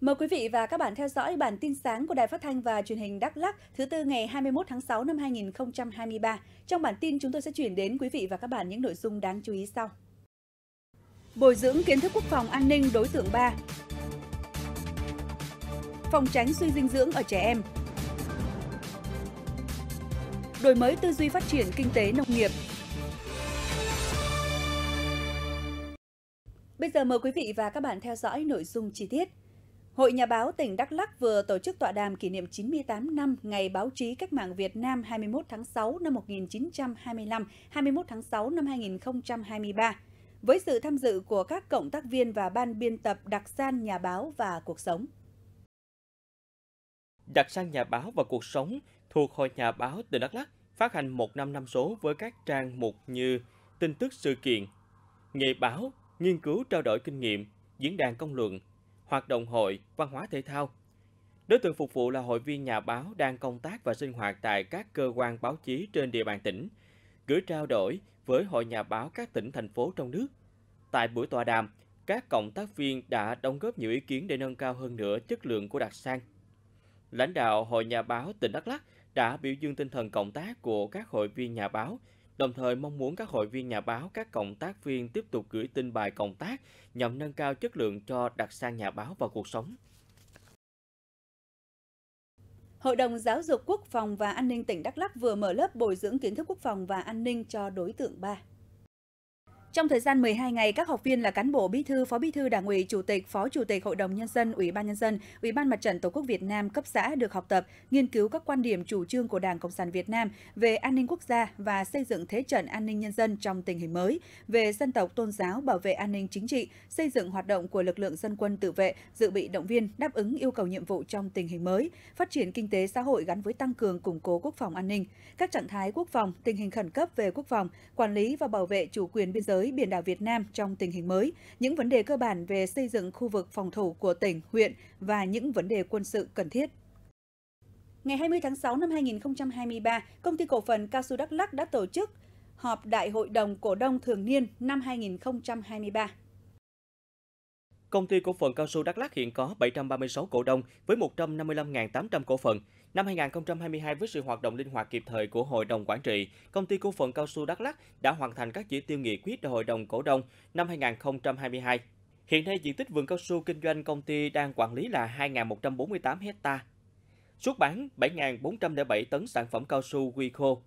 Mời quý vị và các bạn theo dõi bản tin sáng của Đài Phát thanh và Truyền hình Đắk lắc thứ tư ngày 21 tháng 6 năm 2023. Trong bản tin chúng tôi sẽ chuyển đến quý vị và các bạn những nội dung đáng chú ý sau. Bồi dưỡng kiến thức quốc phòng an ninh đối tượng 3. Phòng tránh suy dinh dưỡng ở trẻ em. Đổi mới tư duy phát triển kinh tế nông nghiệp, Bây giờ mời quý vị và các bạn theo dõi nội dung chi tiết. Hội Nhà báo tỉnh Đắk Lắk vừa tổ chức tọa đàm kỷ niệm 98 năm Ngày báo chí cách mạng Việt Nam 21 tháng 6 năm 1925, 21 tháng 6 năm 2023, với sự tham dự của các cộng tác viên và ban biên tập đặc san Nhà báo và Cuộc sống. Đặc san Nhà báo và Cuộc sống thuộc Hội Nhà báo tỉnh Đắk Lắk phát hành một năm năm số với các trang mục như tin tức sự kiện, nghề báo, nghiên cứu trao đổi kinh nghiệm, diễn đàn công luận, hoạt động hội, văn hóa thể thao. Đối tượng phục vụ là hội viên nhà báo đang công tác và sinh hoạt tại các cơ quan báo chí trên địa bàn tỉnh, gửi trao đổi với Hội Nhà báo các tỉnh, thành phố trong nước. Tại buổi tòa đàm, các cộng tác viên đã đóng góp nhiều ý kiến để nâng cao hơn nữa chất lượng của đặc sang. Lãnh đạo Hội Nhà báo tỉnh Đắk lắc đã biểu dương tinh thần cộng tác của các hội viên nhà báo – đồng thời mong muốn các hội viên nhà báo, các cộng tác viên tiếp tục gửi tin bài cộng tác nhằm nâng cao chất lượng cho đặc sang nhà báo và cuộc sống. Hội đồng Giáo dục Quốc phòng và An ninh tỉnh Đắk Lắk vừa mở lớp bồi dưỡng kiến thức quốc phòng và an ninh cho đối tượng 3. Trong thời gian 12 ngày, các học viên là cán bộ bí thư, phó bí thư Đảng ủy, chủ tịch, phó chủ tịch Hội đồng nhân dân, Ủy ban nhân dân, Ủy ban Mặt trận Tổ quốc Việt Nam cấp xã được học tập, nghiên cứu các quan điểm chủ trương của Đảng Cộng sản Việt Nam về an ninh quốc gia và xây dựng thế trận an ninh nhân dân trong tình hình mới, về dân tộc, tôn giáo, bảo vệ an ninh chính trị, xây dựng hoạt động của lực lượng dân quân tự vệ, dự bị động viên đáp ứng yêu cầu nhiệm vụ trong tình hình mới, phát triển kinh tế xã hội gắn với tăng cường củng cố quốc phòng an ninh, các trạng thái quốc phòng, tình hình khẩn cấp về quốc phòng, quản lý và bảo vệ chủ quyền biên giới giới biển đảo Việt Nam trong tình hình mới, những vấn đề cơ bản về xây dựng khu vực phòng thủ của tỉnh, huyện và những vấn đề quân sự cần thiết. Ngày 20 tháng 6 năm 2023, công ty cổ phần Cao su Đắk lắc đã tổ chức họp Đại hội đồng cổ đông thường niên năm 2023. Công ty cổ phần cao su Đắk lắc hiện có 736 cổ đông với 155.800 cổ phần. Năm 2022 với sự hoạt động linh hoạt kịp thời của Hội đồng Quản trị, Công ty Cổ phần Cao su Đắk lắc đã hoàn thành các chỉ tiêu nghị quyết của Hội đồng Cổ đông năm 2022. Hiện nay, diện tích vườn cao su kinh doanh công ty đang quản lý là 2.148 hecta, xuất bán 7.407 tấn sản phẩm cao su quy khô,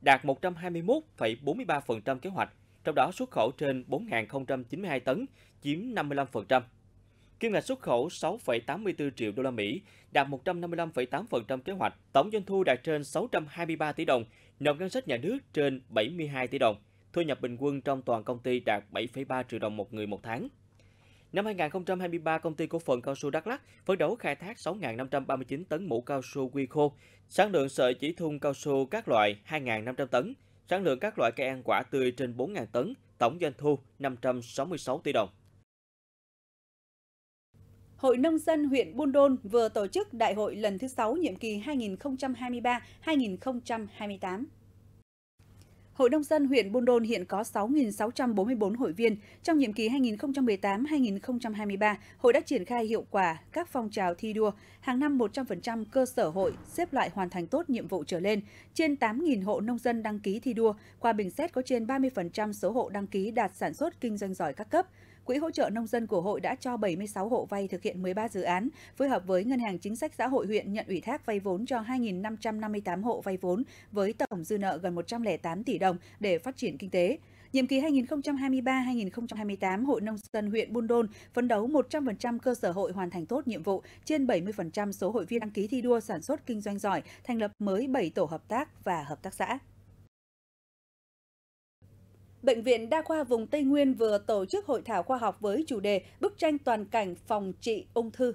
đạt 121,43% kế hoạch, trong đó xuất khẩu trên 4.092 tấn, chiếm 55%. Kim ngạch xuất khẩu 6,84 triệu đô la Mỹ, đạt 155,8% kế hoạch. Tổng doanh thu đạt trên 623 tỷ đồng, nộp ngân sách nhà nước trên 72 tỷ đồng. Thu nhập bình quân trong toàn công ty đạt 7,3 triệu đồng một người một tháng. Năm 2023, công ty cổ phần cao su Đắk Lắk phấn đấu khai thác 6.539 tấn mũ cao su quy khô, sản lượng sợi chỉ thun cao su các loại 2.500 tấn, sản lượng các loại cây ăn quả tươi trên 4.000 tấn, tổng doanh thu 566 tỷ đồng. Hội Nông dân huyện Buôn Đôn vừa tổ chức đại hội lần thứ 6 nhiệm kỳ 2023-2028. Hội Nông dân huyện Buôn Đôn hiện có 6.644 hội viên. Trong nhiệm kỳ 2018-2023, hội đã triển khai hiệu quả các phong trào thi đua. Hàng năm 100% cơ sở hội xếp loại hoàn thành tốt nhiệm vụ trở lên. Trên 8.000 hộ nông dân đăng ký thi đua. Qua bình xét có trên 30% số hộ đăng ký đạt sản xuất kinh doanh giỏi các cấp. Quỹ hỗ trợ nông dân của hội đã cho 76 hộ vay thực hiện 13 dự án, phối hợp với Ngân hàng Chính sách Xã hội huyện nhận ủy thác vay vốn cho 2.558 hộ vay vốn với tổng dư nợ gần 108 tỷ đồng để phát triển kinh tế. Nhiệm kỳ 2023-2028, Hội Nông dân huyện Buôn Đôn phấn đấu 100% cơ sở hội hoàn thành tốt nhiệm vụ, trên 70% số hội viên đăng ký thi đua sản xuất kinh doanh giỏi, thành lập mới 7 tổ hợp tác và hợp tác xã. Bệnh viện Đa khoa vùng Tây Nguyên vừa tổ chức hội thảo khoa học với chủ đề Bức tranh toàn cảnh phòng trị ung thư.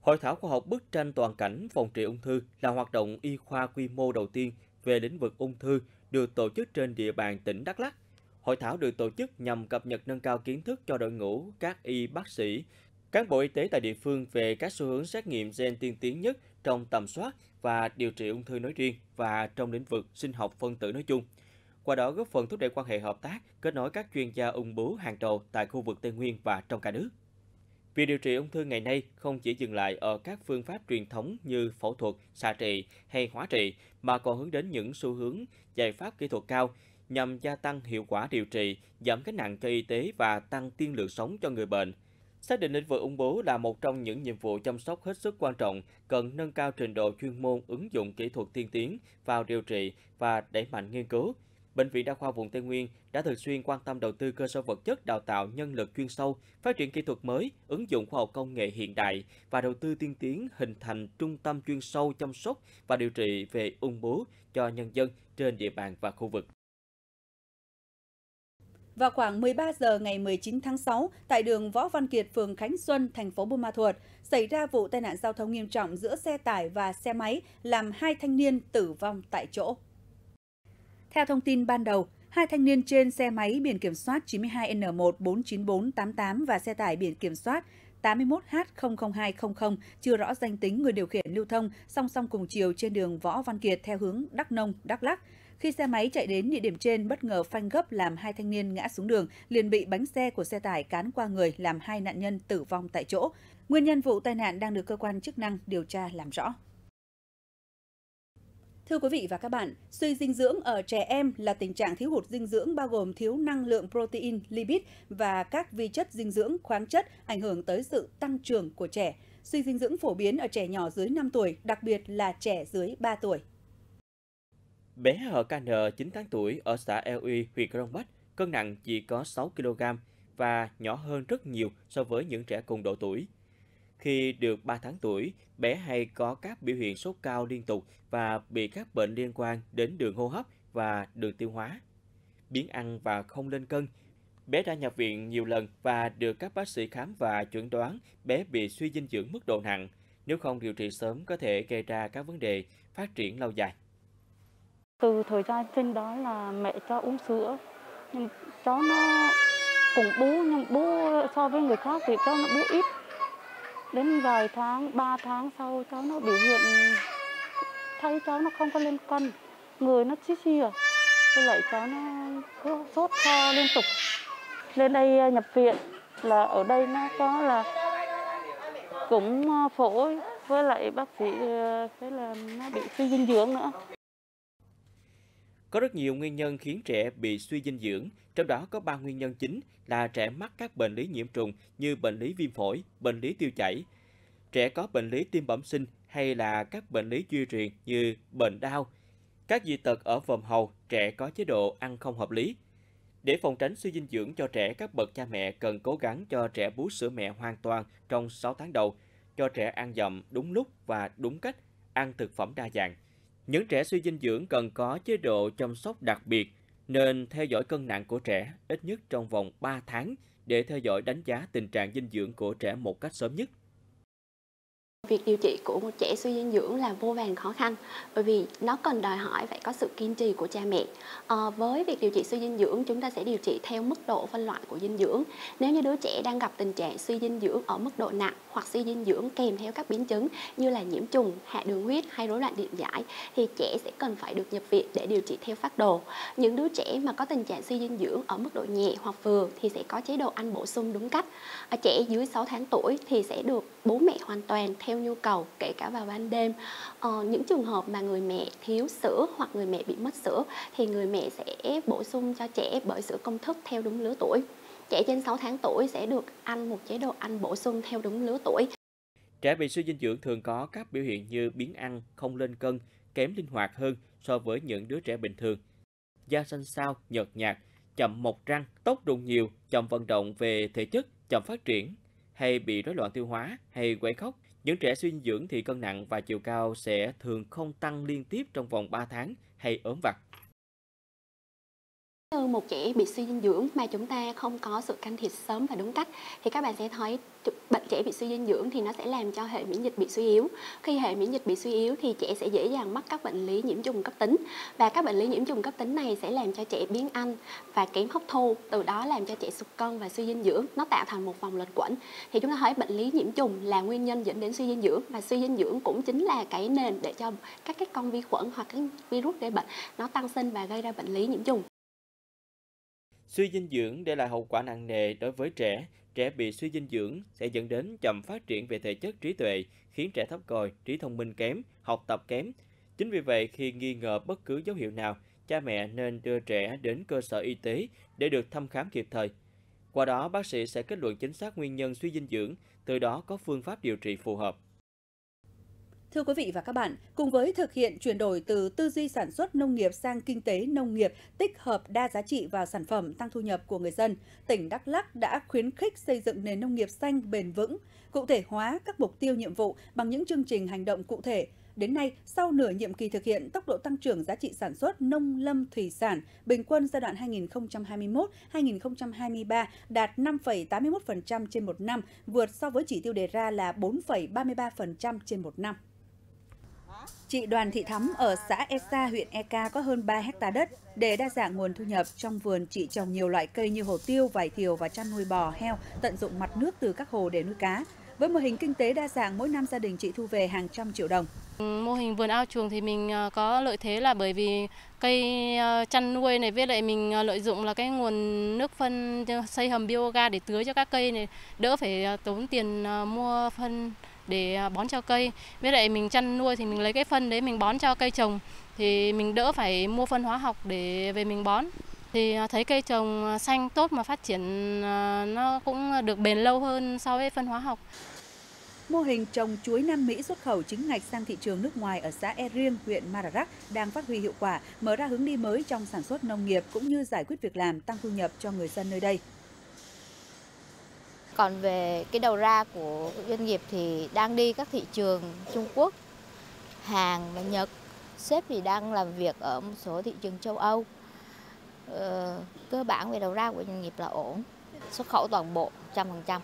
Hội thảo khoa học bức tranh toàn cảnh phòng trị ung thư là hoạt động y khoa quy mô đầu tiên về lĩnh vực ung thư được tổ chức trên địa bàn tỉnh Đắk Lắk. Hội thảo được tổ chức nhằm cập nhật nâng cao kiến thức cho đội ngũ các y bác sĩ, cán bộ y tế tại địa phương về các xu hướng xét nghiệm gen tiên tiến nhất trong tầm soát và điều trị ung thư nói riêng và trong lĩnh vực sinh học phân tử nói chung – qua đó góp phần thúc đẩy quan hệ hợp tác, kết nối các chuyên gia ung bướu hàng đầu tại khu vực Tây Nguyên và trong cả nước. Việc điều trị ung thư ngày nay không chỉ dừng lại ở các phương pháp truyền thống như phẫu thuật, xạ trị hay hóa trị, mà còn hướng đến những xu hướng giải pháp kỹ thuật cao nhằm gia tăng hiệu quả điều trị, giảm gánh nặng cho y tế và tăng tiên lượng sống cho người bệnh. Xác định lĩnh vực ung bướu là một trong những nhiệm vụ chăm sóc hết sức quan trọng, cần nâng cao trình độ chuyên môn ứng dụng kỹ thuật tiên tiến vào điều trị và đẩy mạnh nghiên cứu, Bệnh viện Đa khoa vùng Tây Nguyên đã thường xuyên quan tâm đầu tư cơ sở vật chất đào tạo nhân lực chuyên sâu, phát triển kỹ thuật mới, ứng dụng khoa học công nghệ hiện đại và đầu tư tiên tiến hình thành trung tâm chuyên sâu chăm sóc và điều trị về ung bướu cho nhân dân trên địa bàn và khu vực. Vào khoảng 13 giờ ngày 19 tháng 6, tại đường Võ Văn Kiệt, phường Khánh Xuân, thành phố Buôn Ma Thuột, xảy ra vụ tai nạn giao thông nghiêm trọng giữa xe tải và xe máy làm hai thanh niên tử vong tại chỗ. Theo thông tin ban đầu, hai thanh niên trên xe máy biển kiểm soát 92 n 149488 và xe tải biển kiểm soát 81H00200 chưa rõ danh tính người điều khiển lưu thông song song cùng chiều trên đường Võ Văn Kiệt theo hướng Đắk Nông, Đắk Lắc. Khi xe máy chạy đến địa điểm trên bất ngờ phanh gấp làm hai thanh niên ngã xuống đường, liền bị bánh xe của xe tải cán qua người làm hai nạn nhân tử vong tại chỗ. Nguyên nhân vụ tai nạn đang được cơ quan chức năng điều tra làm rõ. Thưa quý vị và các bạn, suy dinh dưỡng ở trẻ em là tình trạng thiếu hụt dinh dưỡng bao gồm thiếu năng lượng protein, lipid và các vi chất dinh dưỡng, khoáng chất ảnh hưởng tới sự tăng trưởng của trẻ. Suy dinh dưỡng phổ biến ở trẻ nhỏ dưới 5 tuổi, đặc biệt là trẻ dưới 3 tuổi. Bé HKN 9 tháng tuổi ở xã Eo Uy, huyện Crong Bách, cân nặng chỉ có 6 kg và nhỏ hơn rất nhiều so với những trẻ cùng độ tuổi. Khi được 3 tháng tuổi, bé hay có các biểu hiện sốt cao liên tục và bị các bệnh liên quan đến đường hô hấp và đường tiêu hóa. Biến ăn và không lên cân, bé đã nhập viện nhiều lần và được các bác sĩ khám và chuẩn đoán bé bị suy dinh dưỡng mức độ nặng. Nếu không điều trị sớm có thể gây ra các vấn đề phát triển lâu dài. Từ thời gian sinh đó là mẹ cho uống sữa, nhưng cháu nó cũng bú nhưng bú so với người khác thì cháu nó bú ít đến vài tháng 3 tháng sau cháu nó biểu hiện thấy cháu nó không có lên cân người nó chí chia à. với lại cháu nó cứ sốt ho liên tục lên đây à, nhập viện là ở đây nó có là cũng à, phổi với lại bác sĩ thế là nó bị suy dinh dưỡng nữa có rất nhiều nguyên nhân khiến trẻ bị suy dinh dưỡng, trong đó có 3 nguyên nhân chính là trẻ mắc các bệnh lý nhiễm trùng như bệnh lý viêm phổi, bệnh lý tiêu chảy. Trẻ có bệnh lý tim bẩm sinh hay là các bệnh lý di truyền như bệnh đau, các dị tật ở vòm hầu, trẻ có chế độ ăn không hợp lý. Để phòng tránh suy dinh dưỡng cho trẻ, các bậc cha mẹ cần cố gắng cho trẻ bú sữa mẹ hoàn toàn trong 6 tháng đầu, cho trẻ ăn dặm đúng lúc và đúng cách, ăn thực phẩm đa dạng. Những trẻ suy dinh dưỡng cần có chế độ chăm sóc đặc biệt, nên theo dõi cân nặng của trẻ ít nhất trong vòng 3 tháng để theo dõi đánh giá tình trạng dinh dưỡng của trẻ một cách sớm nhất. Việc điều trị của một trẻ suy dinh dưỡng là vô vàng khó khăn bởi vì nó cần đòi hỏi phải có sự kiên trì của cha mẹ. À, với việc điều trị suy dinh dưỡng, chúng ta sẽ điều trị theo mức độ phân loại của dinh dưỡng. Nếu như đứa trẻ đang gặp tình trạng suy dinh dưỡng ở mức độ nặng hoặc suy dinh dưỡng kèm theo các biến chứng như là nhiễm trùng, hạ đường huyết hay rối loạn điện giải thì trẻ sẽ cần phải được nhập viện để điều trị theo phác đồ. Những đứa trẻ mà có tình trạng suy dinh dưỡng ở mức độ nhẹ hoặc vừa thì sẽ có chế độ ăn bổ sung đúng cách. À, trẻ dưới 6 tháng tuổi thì sẽ được bố mẹ hoàn toàn theo theo nhu cầu kể cả vào ban đêm ờ, những trường hợp mà người mẹ thiếu sữa hoặc người mẹ bị mất sữa thì người mẹ sẽ bổ sung cho trẻ bởi sữa công thức theo đúng lứa tuổi trẻ trên 6 tháng tuổi sẽ được ăn một chế độ ăn bổ sung theo đúng lứa tuổi trẻ bị suy dinh dưỡng thường có các biểu hiện như biến ăn không lên cân kém linh hoạt hơn so với những đứa trẻ bình thường da xanh xao nhợt nhạt chậm mọc răng tóc rụng nhiều chậm vận động về thể chất chậm phát triển hay bị rối loạn tiêu hóa hay quấy khóc những trẻ suy dưỡng thì cân nặng và chiều cao sẽ thường không tăng liên tiếp trong vòng 3 tháng hay ốm vặt hơn một trẻ bị suy dinh dưỡng mà chúng ta không có sự can thiệp sớm và đúng cách thì các bạn sẽ thấy bệnh trẻ bị suy dinh dưỡng thì nó sẽ làm cho hệ miễn dịch bị suy yếu khi hệ miễn dịch bị suy yếu thì trẻ sẽ dễ dàng mắc các bệnh lý nhiễm trùng cấp tính và các bệnh lý nhiễm trùng cấp tính này sẽ làm cho trẻ biến ăn và kém hấp thu từ đó làm cho trẻ sụt cân và suy dinh dưỡng nó tạo thành một vòng luẩn quẩn thì chúng ta thấy bệnh lý nhiễm trùng là nguyên nhân dẫn đến suy dinh dưỡng và suy dinh dưỡng cũng chính là cái nền để cho các cái con vi khuẩn hoặc các virus gây bệnh nó tăng sinh và gây ra bệnh lý nhiễm trùng Suy dinh dưỡng để lại hậu quả nặng nề đối với trẻ. Trẻ bị suy dinh dưỡng sẽ dẫn đến chậm phát triển về thể chất trí tuệ, khiến trẻ thấp còi, trí thông minh kém, học tập kém. Chính vì vậy, khi nghi ngờ bất cứ dấu hiệu nào, cha mẹ nên đưa trẻ đến cơ sở y tế để được thăm khám kịp thời. Qua đó, bác sĩ sẽ kết luận chính xác nguyên nhân suy dinh dưỡng, từ đó có phương pháp điều trị phù hợp. Thưa quý vị và các bạn, cùng với thực hiện chuyển đổi từ tư duy sản xuất nông nghiệp sang kinh tế nông nghiệp, tích hợp đa giá trị và sản phẩm tăng thu nhập của người dân, tỉnh Đắk lắc đã khuyến khích xây dựng nền nông nghiệp xanh bền vững, cụ thể hóa các mục tiêu nhiệm vụ bằng những chương trình hành động cụ thể. Đến nay, sau nửa nhiệm kỳ thực hiện, tốc độ tăng trưởng giá trị sản xuất nông lâm thủy sản bình quân giai đoạn 2021-2023 đạt 5,81% trên một năm, vượt so với chỉ tiêu đề ra là 4,33% trên một năm. Chị Đoàn Thị Thắm ở xã Eka huyện Eka có hơn 3 hecta đất. Để đa dạng nguồn thu nhập, trong vườn chị trồng nhiều loại cây như hồ tiêu, vải thiều và chăn nuôi bò, heo, tận dụng mặt nước từ các hồ để nuôi cá. Với mô hình kinh tế đa dạng, mỗi năm gia đình chị thu về hàng trăm triệu đồng. Ừ, mô hình vườn ao chuồng thì mình à, có lợi thế là bởi vì cây à, chăn nuôi này với lại mình à, lợi dụng là cái nguồn nước phân xây hầm bioga để tưới cho các cây này đỡ phải tốn tiền mua phân để à, bón cho cây. Với lại mình chăn nuôi thì mình lấy cái phân đấy mình bón cho cây trồng thì mình đỡ phải mua phân hóa học để về mình bón. Thì à, thấy cây trồng à, xanh tốt mà phát triển nó cũng được bền lâu hơn so với phân hóa học. Mô hình trồng chuối Nam Mỹ xuất khẩu chính ngạch sang thị trường nước ngoài ở xã E Riêng, huyện Madarak đang phát huy hiệu quả, mở ra hướng đi mới trong sản xuất nông nghiệp cũng như giải quyết việc làm, tăng thu nhập cho người dân nơi đây. Còn về cái đầu ra của doanh nghiệp thì đang đi các thị trường Trung Quốc, Hàn và Nhật. Sếp thì đang làm việc ở một số thị trường châu Âu. Ờ, cơ bản về đầu ra của doanh nghiệp là ổn, xuất khẩu toàn bộ 100%.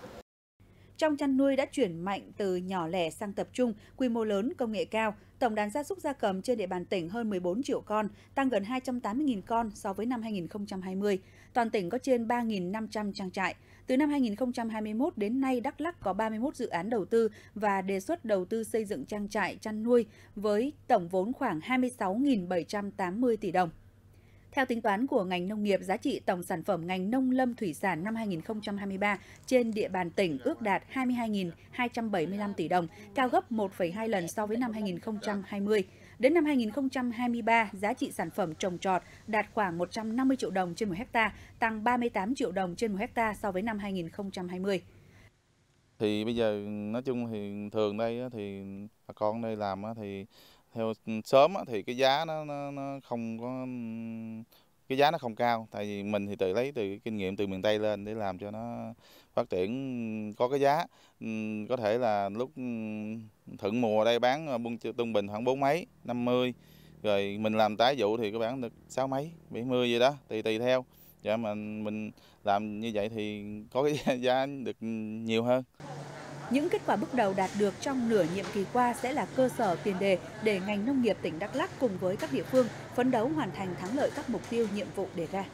Trong chăn nuôi đã chuyển mạnh từ nhỏ lẻ sang tập trung, quy mô lớn, công nghệ cao – Tổng đàn gia súc gia cầm trên địa bàn tỉnh hơn 14 triệu con, tăng gần 280.000 con so với năm 2020. Toàn tỉnh có trên 3.500 trang trại. Từ năm 2021 đến nay, Đắk Lắc có 31 dự án đầu tư và đề xuất đầu tư xây dựng trang trại chăn nuôi với tổng vốn khoảng 26.780 tỷ đồng. Theo tính toán của ngành nông nghiệp, giá trị tổng sản phẩm ngành nông lâm thủy sản năm 2023 trên địa bàn tỉnh ước đạt 22.275 tỷ đồng, cao gấp 1,2 lần so với năm 2020. Đến năm 2023, giá trị sản phẩm trồng trọt đạt khoảng 150 triệu đồng trên 1 hecta, tăng 38 triệu đồng trên 1 hecta so với năm 2020. Thì bây giờ nói chung thì thường đây thì bà con đây làm thì theo sớm thì cái giá nó, nó, nó không có cái giá nó không cao tại vì mình thì tự lấy từ kinh nghiệm từ miền tây lên để làm cho nó phát triển có cái giá có thể là lúc thượng mùa đây bán ờ, buôn tung bình khoảng bốn mấy năm mươi rồi mình làm tái vụ thì có bán được sáu mấy bảy mươi vậy đó tùy tùy theo dạ mà mình làm như vậy thì có cái giá được nhiều hơn những kết quả bước đầu đạt được trong nửa nhiệm kỳ qua sẽ là cơ sở tiền đề để ngành nông nghiệp tỉnh Đắk Lắk cùng với các địa phương phấn đấu hoàn thành thắng lợi các mục tiêu nhiệm vụ đề ra.